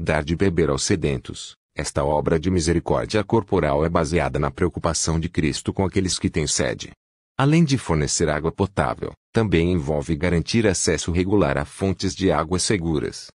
Dar de beber aos sedentos. Esta obra de misericórdia corporal é baseada na preocupação de Cristo com aqueles que têm sede. Além de fornecer água potável, também envolve garantir acesso regular a fontes de águas seguras.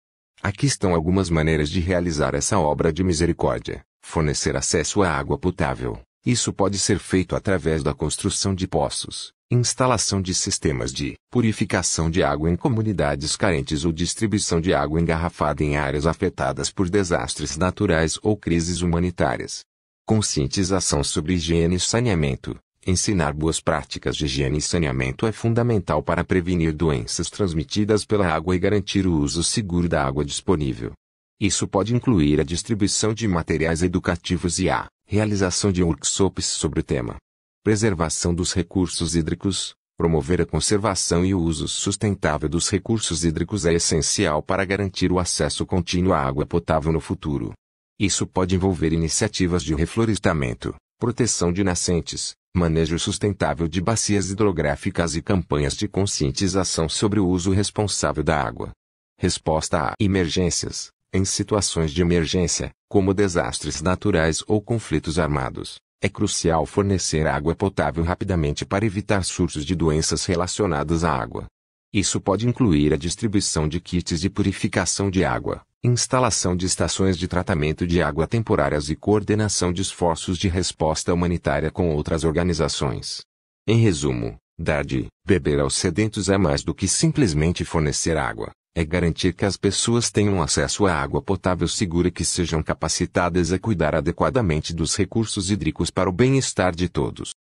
Aqui estão algumas maneiras de realizar essa obra de misericórdia: fornecer acesso à água potável. Isso pode ser feito através da construção de poços, instalação de sistemas de purificação de água em comunidades carentes ou distribuição de água engarrafada em áreas afetadas por desastres naturais ou crises humanitárias. Conscientização sobre higiene e saneamento. Ensinar boas práticas de higiene e saneamento é fundamental para prevenir doenças transmitidas pela água e garantir o uso seguro da água disponível. Isso pode incluir a distribuição de materiais educativos e a realização de workshops sobre o tema preservação dos recursos hídricos, promover a conservação e o uso sustentável dos recursos hídricos é essencial para garantir o acesso contínuo à água potável no futuro. Isso pode envolver iniciativas de reflorestamento, proteção de nascentes, manejo sustentável de bacias hidrográficas e campanhas de conscientização sobre o uso responsável da água. Resposta a emergências. Em situações de emergência, como desastres naturais ou conflitos armados, é crucial fornecer água potável rapidamente para evitar surtos de doenças relacionadas à água. Isso pode incluir a distribuição de kits de purificação de água, instalação de estações de tratamento de água temporárias e coordenação de esforços de resposta humanitária com outras organizações. Em resumo, dar de beber aos sedentos é mais do que simplesmente fornecer água é garantir que as pessoas tenham acesso à água potável segura e que sejam capacitadas a cuidar adequadamente dos recursos hídricos para o bem-estar de todos.